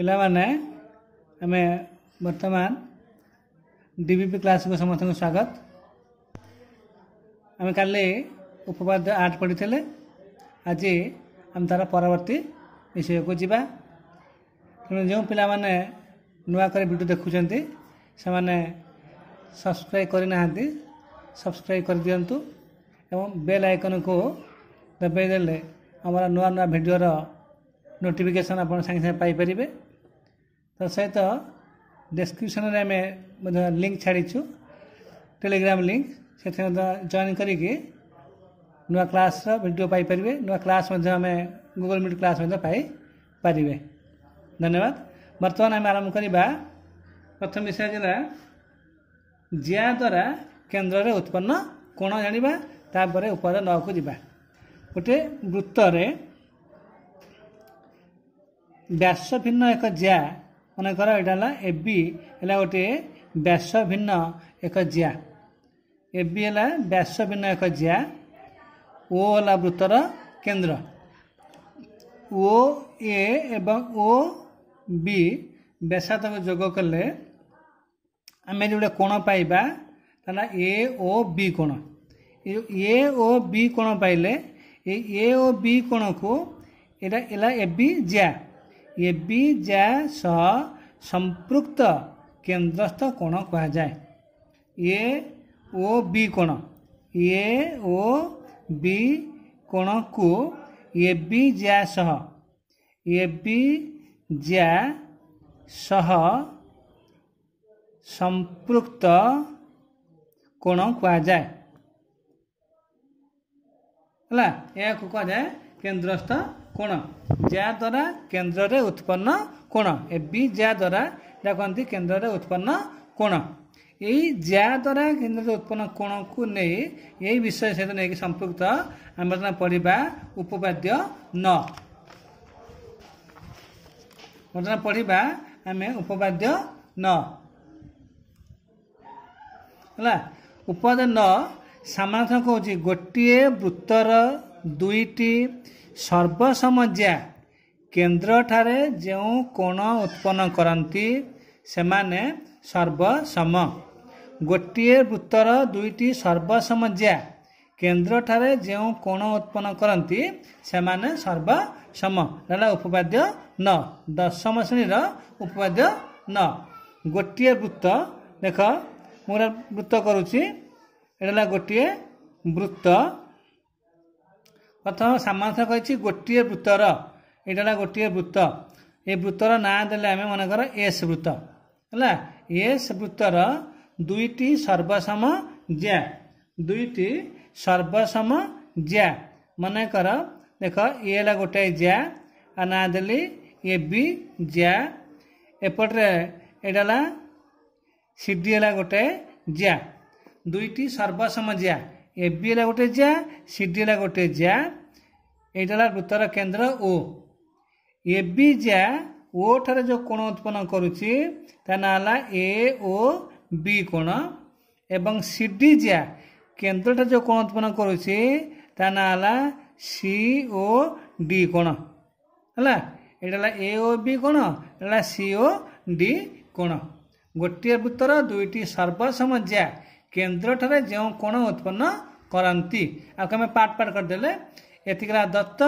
ପିଲାମାନେ ଆମେ ବର୍ତ୍ତମାନ ଡି ବି ପି କ୍ଲାସ୍କୁ ସମସ୍ତଙ୍କୁ ସ୍ୱାଗତ ଆମେ କାଲି ଉପପାଦ୍ୟ ଆର୍ଟ ପଢ଼ିଥିଲେ ଆଜି ଆମେ ତା'ର ପରବର୍ତ୍ତୀ ବିଷୟକୁ ଯିବା ତେଣୁ ଯେଉଁ ପିଲାମାନେ ନୂଆ କରି ଭିଡ଼ିଓ ଦେଖୁଛନ୍ତି ସେମାନେ ସବସ୍କ୍ରାଇବ୍ କରିନାହାନ୍ତି ସବସ୍କ୍ରାଇବ୍ କରିଦିଅନ୍ତୁ ଏବଂ ବେଲ୍ ଆଇକନ୍କୁ ଦବାଇ ଦେଲେ ଆମର ନୂଆ ନୂଆ ଭିଡ଼ିଓର ନୋଟିଫିକେସନ୍ ଆପଣ ସାଙ୍ଗେ ସାଙ୍ଗେ ପାଇପାରିବେ ତା ସହିତ ଡେସ୍କ୍ରିପସନ୍ରେ ଆମେ ମଧ୍ୟ ଲିଙ୍କ୍ ଛାଡ଼ିଛୁ ଟେଲିଗ୍ରାମ୍ ଲିଙ୍କ୍ ସେଥିରେ ମଧ୍ୟ ଜଏନ୍ କରିକି ନୂଆ କ୍ଲାସ୍ର ଭିଡ଼ିଓ ପାଇପାରିବେ ନୂଆ କ୍ଲାସ୍ ମଧ୍ୟ ଆମେ ଗୁଗଲ୍ ମିଟ୍ କ୍ଲାସ୍ ମଧ୍ୟ ପାଇପାରିବେ ଧନ୍ୟବାଦ ବର୍ତ୍ତମାନ ଆମେ ଆରମ୍ଭ କରିବା ପ୍ରଥମ ବିଷୟ ଥିଲା ଜିଆ ଦ୍ୱାରା କେନ୍ଦ୍ରରେ ଉତ୍ପନ୍ନ କୋଣ ଜାଣିବା ତାପରେ ଉପାଦ ନଅକୁ ଯିବା ଗୋଟେ ବୃତ୍ତରେ ବ୍ୟାସ ଭିନ୍ନ ଏକ ଜିଆ ମନେକର ଏଇଟା ହେଲା ଏ ବି ହେଲା ଗୋଟିଏ ବ୍ୟାସ ଭିନ୍ନ ଏକ ଜିଆ ଏ ବି ହେଲା ବ୍ୟାସ ଭିନ୍ନ ଏକ ଜିଆ ଓ ହେଲା ବୃତ୍ତର କେନ୍ଦ୍ର ଓ ଏ ଏବଂ ଓ ବି ବ୍ୟାସାର୍ଥକୁ ଯୋଗ କଲେ ଆମେ ଯଦି ଗୋଟେ କୋଣ ପାଇବା ତାହେଲେ ଏ ଓ ବି କୋଣ ଏ ଓ ବି କୋଣ ପାଇଲେ ଏ ଓ ବି କୋଣକୁ ଏଇଟା ହେଲା ଏ ବି ଜିଆ ए संपुक्त केन्द्रस्थ कोण कह जाए ए ओ बी कोण ए ओ बी कोण को ए बी जा संपुक्त कोण कह जाए है यह कह जाए केन्द्रस्थ କୋଣ ଯାହାଦ୍ୱାରା କେନ୍ଦ୍ରରେ ଉତ୍ପନ୍ନ କୋଣ ଏ ବି ଯାହାଦ୍ୱାରା ଏଇଟା କହନ୍ତି କେନ୍ଦ୍ରରେ ଉତ୍ପନ୍ନ କୋଣ ଏଇ ଯାହାଦ୍ୱାରା କେନ୍ଦ୍ରରେ ଉତ୍ପନ୍ନ କୋଣକୁ ନେଇ ଏହି ବିଷୟ ସହିତ ନେଇକି ସମ୍ପୃକ୍ତ ଆମେ ପଢ଼ିବା ଉପବାଦ୍ୟ ନ ପଢ଼ିବା ଆମେ ଉପବାଦ୍ୟ ନ ହେଲା ଉପପାଦ୍ୟ ନ ସାମାନ୍ୟ କହୁଛି ଗୋଟିଏ ବୃତ୍ତର ଦୁଇଟି ସର୍ବସମଜା କେନ୍ଦ୍ରଠାରେ ଯେଉଁ କୋଣ ଉତ୍ପନ୍ନ କରନ୍ତି ସେମାନେ ସର୍ବସମ ଗୋଟିଏ ବୃତ୍ତର ଦୁଇଟି ସର୍ବସମଜା କେନ୍ଦ୍ରଠାରେ ଯେଉଁ କୋଣ ଉତ୍ପନ୍ନ କରନ୍ତି ସେମାନେ ସର୍ବସମ ହେଲା ଉପପାଦ୍ୟ ନ ଦଶମ ଶ୍ରେଣୀର ଉପପାଦ୍ୟ ନ ଗୋଟିଏ ବୃତ୍ତ ଦେଖ ମୁଁ ବୃତ୍ତ କରୁଛି ଏଇଟା ହେଲା ଗୋଟିଏ ବୃତ୍ତ ପ୍ରଥମ ସାମାଂଶ କହିଛି ଗୋଟିଏ ବୃତ୍ତର ଏଇଟା ହେଲା ଗୋଟିଏ ବୃତ୍ତ ଏ ବୃତ୍ତର ନାଁ ଦେଲେ ଆମେ ମନେକର ଏସ୍ ବୃତ୍ତ ହେଲା ଏସ୍ ବୃତ୍ତର ଦୁଇଟି ସର୍ବସମ ଜ୍ୟା ଦୁଇଟି ସର୍ବସମ ଜ୍ୟା ମନେକର ଦେଖ ଇଏ ହେଲା ଗୋଟାଏ ଜ୍ୟା ଆଉ ନାଁ ଦେଲି ଏ ବି ଜ୍ୟା ଏପଟରେ ଏଇଟା ହେଲା ସି ଡି ହେଲା ଗୋଟାଏ ଜ୍ୟା ଦୁଇଟି ସର୍ବସମ ଜ୍ୟା ಎಫ್ ಬಿ ಎಲ್ಲ ಕೊಟ್ಟೆ ಜಾ ಸಿ ಡಿ ಎಲ್ಲ ಕೊಟ್ಟೆ ಜಾ ଏଇଟା ବୃତ୍ତର କେନ୍ଦ୍ର ଓ ଏବେ ଯା ଓ ଠାରେ ଯେଉଁ କୋଣ ଉତ୍ପନ୍ନ କରୁଛି ତା ନାଁ ହେଲା ଏ ଓ ବି କୋଣ ଏବଂ ସି ଡି ଯା କେନ୍ଦ୍ରଟା ଯେଉଁ କୋଣ ଉତ୍ପନ୍ନ କରୁଛି ତା ନାଁ ହେଲା ସି ଓ ଡି କୋଣ ହେଲା ଏଇଟା ହେଲା ଏ ଓ ବି କୋଣ ଏଇଟା ହେଲା ସି ଓ ଡି କୋଣ ଗୋଟିଏ ବୃତ୍ତର ଦୁଇଟି ସର୍ବସମ ଯା କେନ୍ଦ୍ରଠାରେ ଯେଉଁ କୋଣ ଉତ୍ପନ୍ନ କରନ୍ତି ଆଉ ଆମେ ପାର୍ଟ ପାର୍ଟ କରିଦେଲେ ଏତିକିରା ଦତ୍ତ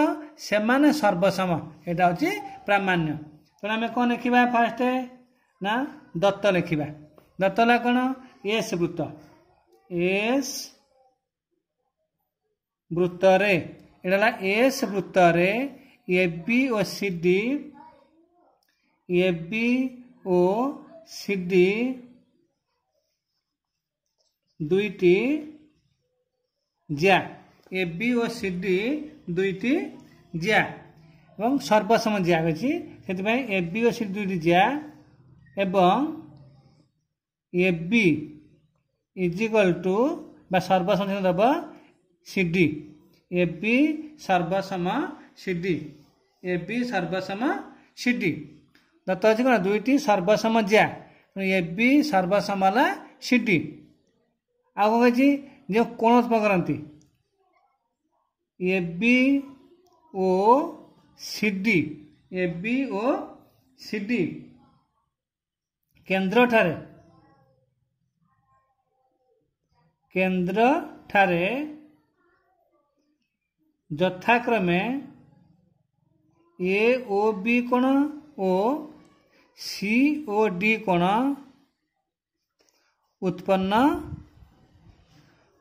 ସେମାନେ ସର୍ବସମ ଏଇଟା ହେଉଛି ପ୍ରାମାଣ୍ୟ ତେଣୁ ଆମେ କ'ଣ ଲେଖିବା ଫାଷ୍ଟ ନା ଦତ୍ତ ଲେଖିବା ଦତ୍ତ ହେଲା କ'ଣ ଏସ୍ ବୃତ୍ତ ଏସ୍ ବୃତ୍ତରେ ଏଇଟା ହେଲା ଏସ୍ ବୃତ୍ତରେ ଏ ବି ଓ ସି ଡି ଏ ବି ଓ ସି ଡି ଦୁଇଟି জ্যা এ বি ও সি ডি দুইটি জ্যা এবং সর্বসম জ্যা হয়েছি ସେଥିପାଇଁ ଏ ବି ଓ ସି ଦୁଇଟି ଜ୍ୟା ଏବଂ ଏ ବି ଇଜିକାଲ୍ ଟୁ ବା ସର୍ବସମ ଚିହ୍ନ ଦେବ ସି ଡି ଏ ବି ସର୍ବସମ ସି ଡି ଏ ବି ସର୍ବସମ ସି ଡି ଦତ୍ତ ଅଛି କ'ଣ ଦୁଇଟି ସର୍ବସମ ଜ୍ୟା ଏ ବି ସର୍ବସମ ହେଲା ସି ଡି ଆଉ କ'ଣ କହିଛି जो कौन उत्पन्न करती ए C D A C D केन्द्र ठारे केन्द्र ठारे यथाक्रमे ए कौन ओ सी ओ डी कौन उत्पन्न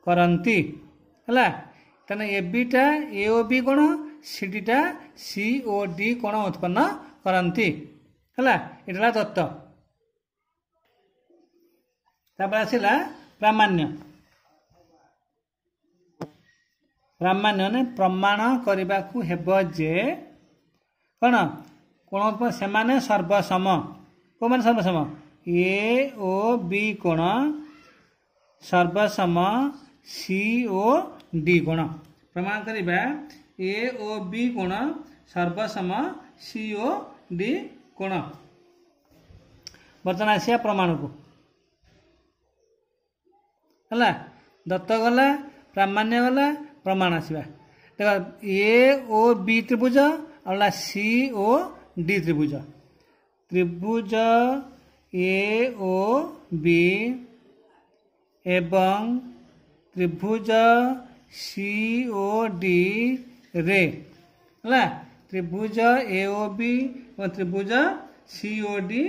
କରନ୍ତି ହେଲା ତାହେଲେ ଏବିଟା ଏ ଓ ବି କ'ଣ ସିଡ଼ିଟା ସି ଓ ଡି କ'ଣ ଉତ୍ପନ୍ନ କରନ୍ତି ହେଲା ଏଇଟା ହେଲା ତତ୍ତ୍ୱ ତାପରେ ଆସିଲା ପ୍ରାମାଣ୍ୟ ପ୍ରାମାଣ୍ୟ ମାନେ ପ୍ରମାଣ କରିବାକୁ ହେବ ଯେ କ'ଣ କୋଣ ସେମାନେ ସର୍ବସମ କେଉଁମାନେ ସର୍ବସମ ଏ ଓ ବି କୋଣ ସର୍ବସମ सी ओ डी गुण प्रमाण करवा ए बी गुण सर्वसम सी ओ डी गुण बर्तन आसिया प्रमाण को है दत्त गला प्रामाण्य गला प्रमाण आसवा देख ए बी त्रिभुज आ सी ओ डी त्रिभुज त्रिभुज ए बी एवं त्रिभुज सी ओ डी रे है त्रिभुज एओ बी और त्रिभुज सी ओ डी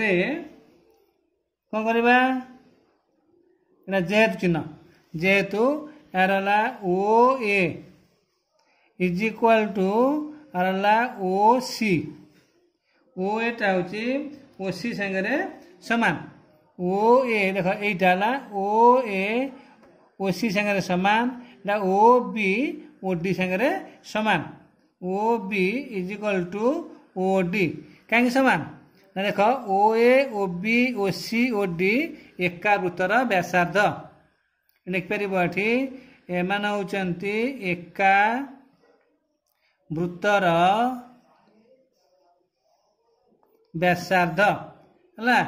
रे कौन करवा जेहेतु चिन्ह जेहेतु यार O A is equal to R O C ओ एटा हूँ ओ सी सागर सामान ओ ए देख यहाँ ओ ए ओसी सागर सामान ना ओ बी ओ सागर सामान O B is equal to O D कहीं सामान देख ओ A O C O D एका वृत्तर व्यासार्ध लिखिपर ये एम एका वृत्तर व्यासार्ध है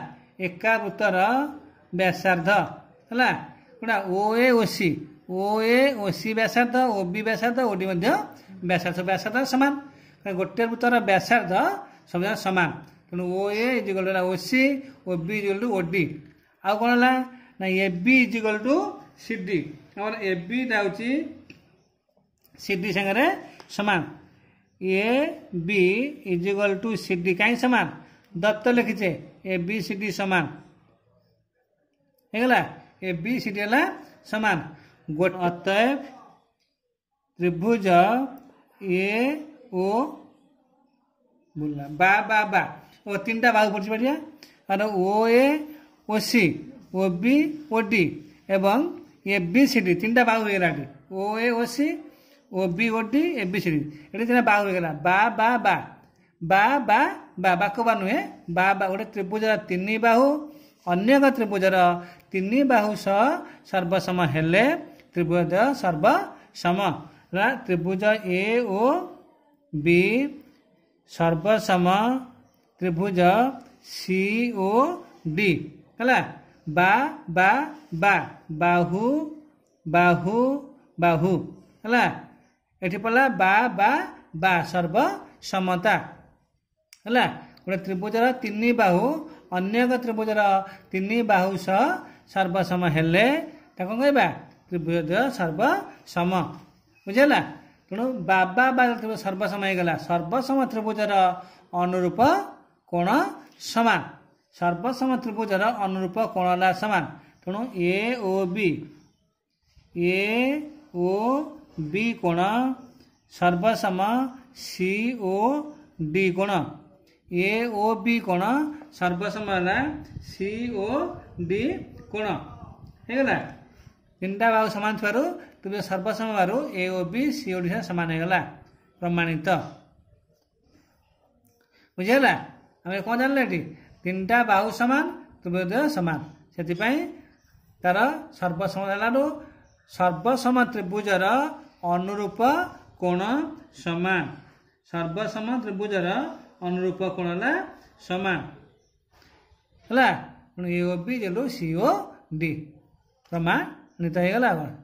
एका वृत्तर व्यासार्ध है पूरा ओ ए ओसी ओ ए ओसी व्यासार्ध ओ बी व्यासार्ध ओ डी व्यासार्ध व्यासार्ध सामान गोटे वृत्तर व्यासार्ध सब सामान तेणु O is equal OC O B is equal to O D आउ कौन है ना A B is equal to C D आम ए डी सागर सामान A B is equal to C D कहीं सामान दत्त लिखिचे ए बी सी डी सामान ए बी सी डी है सामान अतए त्रिभुज ए ओ बोलना बा बा बा ओ तीन टा बाहु पड़ी बढ़िया और ओ A O C O B O D एवं ये बी सी डी तीन टा बाहु हो O A O C O B O D A B C D ये तीन बाहु हो बा बा बा बा बा बा बाको बा नुहे बा बा गोटे त्रिभुज तीन बाहू अन्य त्रिभुज रिनि बाहु सर्वसम हो त्रिभुज सर्वसम र त्रिभुज ए ओ बी ओर्वसम त्रिभुज बा बा बा बाहु बाहु बाहु होला पला बा बा बा सर्वसमता होला त्रिभुज रिनी बाहु अन्य त्रिभुज र तिन बाहु त हो क्या त्रिभुज सर्वसम बाबा तपाईँ त्रिभुज सर्वसम हैगला सर्वसम त्रिभुज र अनुरूप कोण समान सर्वसम त्रिभुज र अनुरूप को समान त ओ बी ए ओ बी कोण सर्वसम सी ओ डी कोण ए कोण को सर्वसम्म कोण सिओडि कोण हुन्छ तीनटा बाहु समान तबे सर्वसम्म बाहु एओ विशेष समान होइला प्रमाणित तीनटा बाहु समान तबे समान सही तार सर्वसम्मत होला सर्वसम्म त्रिभुज र अनुरूप कोण समान सर्वसम्म त्रिभुज र ଅନୁରୂପ କ'ଣ ହେଲା ସମାନ ହେଲା ତେଣୁ ଏ ଓ ବି ଦେଲୁ ସି ଓ ଡି ପ୍ରମାଣିତ ହେଇଗଲା କ'ଣ